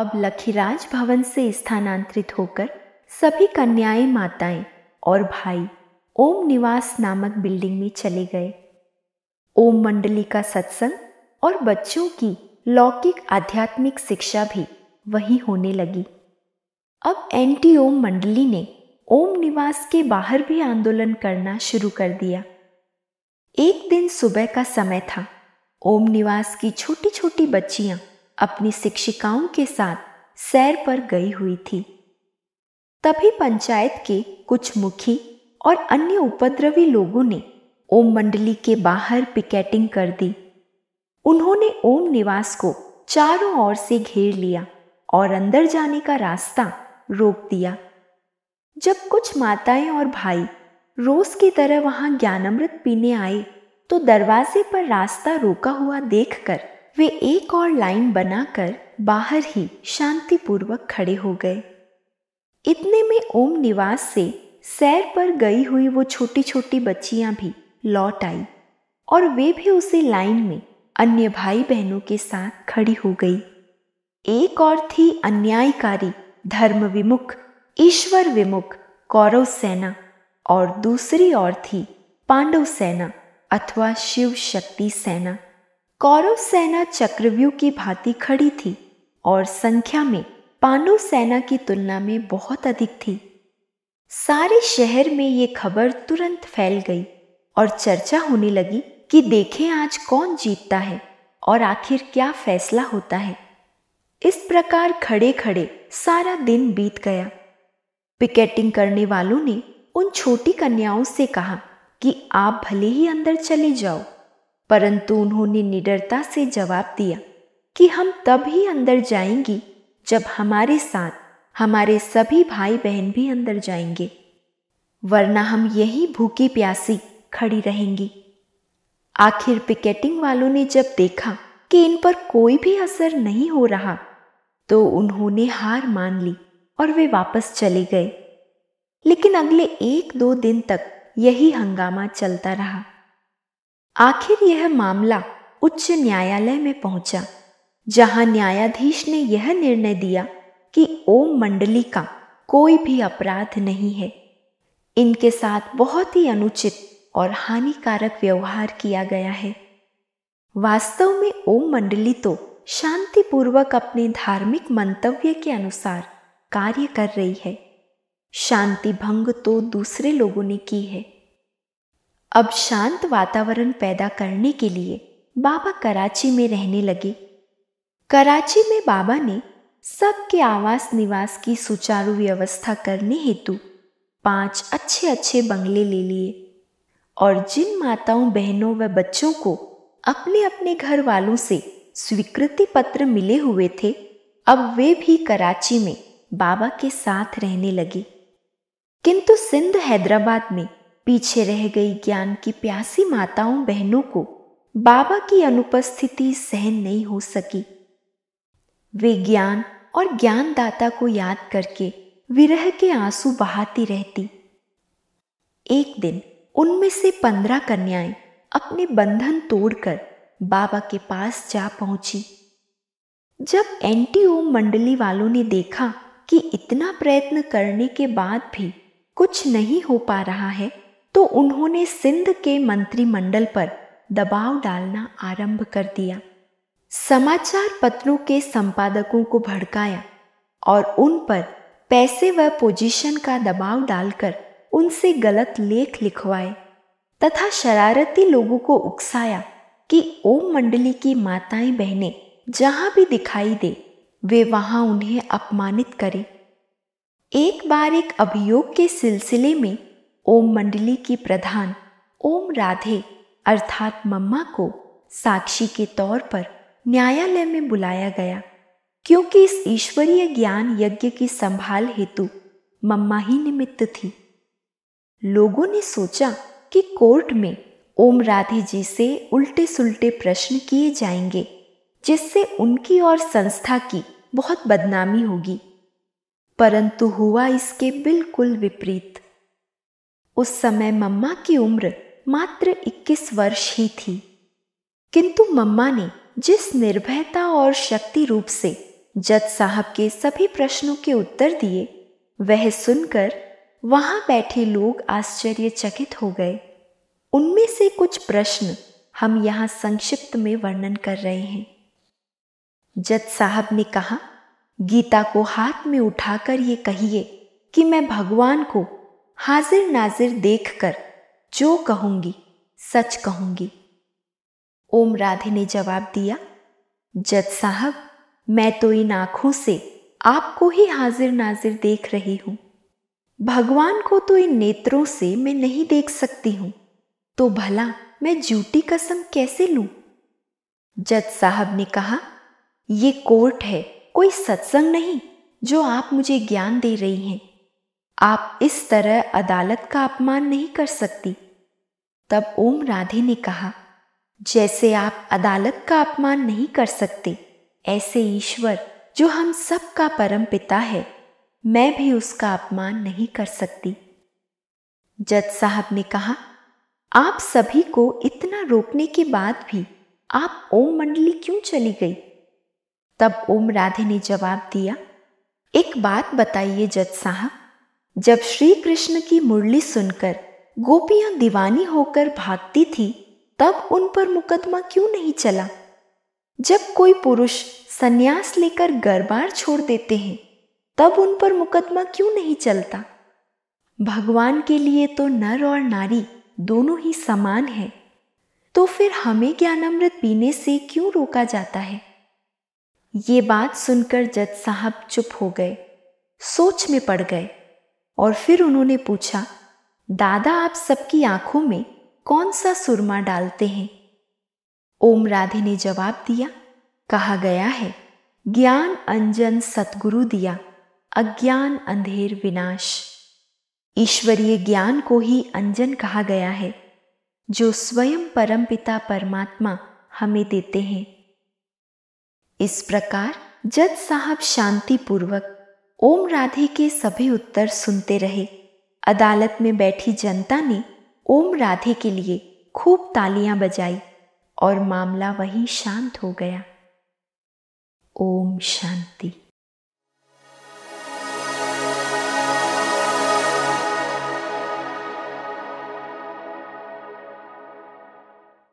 अब लखीराज भवन से स्थानांतरित होकर सभी कन्याएं माताएं और भाई ओम निवास नामक बिल्डिंग में चले गए ओम मंडली का सत्संग और बच्चों की लौकिक आध्यात्मिक शिक्षा भी वही होने लगी अब एंटी ओम मंडली ने ओम निवास के बाहर भी आंदोलन करना शुरू कर दिया एक दिन सुबह का समय था ओम निवास की छोटी छोटी बच्चियां अपनी शिक्षिकाओं के साथ सैर पर गई हुई थी तभी पंचायत के कुछ मुखी और अन्य उपद्रवी लोगों ने ओम मंडली के बाहर पिकेटिंग कर दी उन्होंने ओम निवास को चारों ओर से घेर लिया और अंदर जाने का रास्ता रोक दिया जब कुछ माताएं और भाई रोज की तरह वहां ज्ञानमृत पीने आए तो दरवाजे पर रास्ता रोका हुआ देखकर वे एक और लाइन बनाकर बाहर ही शांतिपूर्वक खड़े हो गए इतने में ओम निवास से सैर पर गई हुई वो छोटी छोटी बच्चियां भी लौट आई और वे भी उसी लाइन में अन्य भाई बहनों के साथ खड़ी हो गई एक और थी अन्यायकारी धर्म विमुख ईश्वर विमुख कौरव सेना और दूसरी और थी पांडव सेना अथवा शिव शक्ति सेना कौरव सेना चक्रव्यूह की भांति खड़ी थी और संख्या में पांडव सेना की तुलना में बहुत अधिक थी सारे शहर में ये खबर तुरंत फैल गई और चर्चा होने लगी कि देखें आज कौन जीतता है और आखिर क्या फैसला होता है इस प्रकार खड़े खड़े सारा दिन बीत गया पिकेटिंग करने वालों ने उन छोटी कन्याओं से कहा कि आप भले ही अंदर चले जाओ परंतु उन्होंने निडरता से जवाब दिया कि हम तब ही अंदर जाएंगी जब हमारे साथ हमारे सभी भाई बहन भी अंदर जाएंगे वरना हम यही भूखी प्यासी खड़ी रहेंगी आखिर पिकेटिंग वालों ने जब देखा कि इन पर कोई भी असर नहीं हो रहा तो उन्होंने हार मान ली और वे वापस चले गए लेकिन अगले एक दो दिन तक यही हंगामा चलता रहा आखिर यह मामला उच्च न्यायालय में पहुंचा जहां न्यायाधीश ने यह निर्णय दिया कि ओम मंडली का कोई भी अपराध नहीं है इनके साथ बहुत ही अनुचित और हानिकारक व्यवहार किया गया है वास्तव में ओम मंडली तो शांतिपूर्वक अपने धार्मिक मंतव्य के अनुसार कार्य कर रही है शांति भंग तो दूसरे लोगों ने की है अब शांत वातावरण पैदा करने के लिए बाबा कराची में रहने लगे कराची में बाबा ने सबके आवास निवास की सुचारू व्यवस्था करने हेतु पांच अच्छे अच्छे बंगले ले लिए और जिन माताओं बहनों व बच्चों को अपने अपने घर वालों से स्वीकृति पत्र मिले हुए थे अब वे भी कराची में बाबा के साथ रहने लगे किंतु सिंध हैदराबाद में पीछे रह गई ज्ञान की प्यासी माताओं बहनों को बाबा की अनुपस्थिति सहन नहीं हो सकी वे ज्ञान और ज्ञानदाता को याद करके विरह के आंसू बहाती रहती एक दिन उनमें से पंद्रह कन्याएं अपने बंधन तोड़कर बाबा के पास जा पहुंची जब ओम मंडली वालों ने देखा कि इतना प्रयत्न करने के बाद भी कुछ नहीं हो पा रहा है तो उन्होंने सिंध के मंत्रिमंडल पर दबाव डालना आरंभ कर दिया समाचार पत्रों के संपादकों को भड़काया और उन पर पैसे व पोजीशन का दबाव डालकर उनसे गलत लेख लिखवाए तथा शरारती लोगों को उकसाया कि ओम मंडली की माताएं बहनें जहां भी दिखाई दे वे वहां उन्हें अपमानित करें एक बार एक अभियोग के सिलसिले में ओम मंडली की प्रधान ओम राधे अर्थात मम्मा को साक्षी के तौर पर न्यायालय में बुलाया गया क्योंकि इस ईश्वरीय ज्ञान यज्ञ की संभाल हेतु मम्मा ही निमित्त थी लोगों ने सोचा कि कोर्ट में ओम राधे जी से उल्टे सुलटे प्रश्न किए जाएंगे जिससे उनकी और संस्था की बहुत बदनामी होगी परंतु हुआ इसके बिल्कुल विपरीत उस समय मम्मा की उम्र मात्र 21 वर्ष ही थी किंतु मम्मा ने जिस निर्भयता और शक्ति रूप से जज साहब के सभी प्रश्नों के उत्तर दिए वह सुनकर वहां बैठे लोग आश्चर्यचकित हो गए उनमें से कुछ प्रश्न हम यहाँ संक्षिप्त में वर्णन कर रहे हैं जज साहब ने कहा गीता को हाथ में उठाकर ये कहिए कि मैं भगवान को हाजिर नाजिर देखकर जो कहूंगी सच कहूंगी ओम राधे ने जवाब दिया जज साहब मैं तो इन आंखों से आपको ही हाजिर नाजिर देख रही हूं भगवान को तो इन नेत्रों से मैं नहीं देख सकती हूं तो भला मैं झूठी कसम कैसे लू जज साहब ने कहा ये कोर्ट है कोई सत्संग नहीं जो आप मुझे ज्ञान दे रही हैं आप इस तरह अदालत का अपमान नहीं कर सकती तब ओम राधे ने कहा जैसे आप अदालत का अपमान नहीं कर सकते ऐसे ईश्वर जो हम सब का परम पिता है मैं भी उसका अपमान नहीं कर सकती जज साहब ने कहा आप सभी को इतना रोकने के बाद भी आप ओम मंडली क्यों चली गई तब ओम राधे ने जवाब दिया एक बात बताइए जज साहब जब श्री कृष्ण की मुरली सुनकर गोपियां दीवानी होकर भागती थी तब उन पर मुकदमा क्यों नहीं चला जब कोई पुरुष संन्यास लेकर गरबार छोड़ देते हैं तब उन पर मुकदमा क्यों नहीं चलता भगवान के लिए तो नर और नारी दोनों ही समान है तो फिर हमें ज्ञानामृत पीने से क्यों रोका जाता है ये बात सुनकर जज साहब चुप हो गए सोच में पड़ गए और फिर उन्होंने पूछा दादा आप सबकी आंखों में कौन सा सुरमा डालते हैं ओम राधे ने जवाब दिया कहा गया है ज्ञान अंजन सतगुरु दिया अज्ञान अंधेर विनाश ईश्वरीय ज्ञान को ही अंजन कहा गया है जो स्वयं परमपिता परमात्मा हमें देते हैं इस प्रकार जज साहब शांतिपूर्वक ओम राधे के सभी उत्तर सुनते रहे अदालत में बैठी जनता ने ओम राधे के लिए खूब तालियां बजाई और मामला वहीं शांत हो गया ओम शांति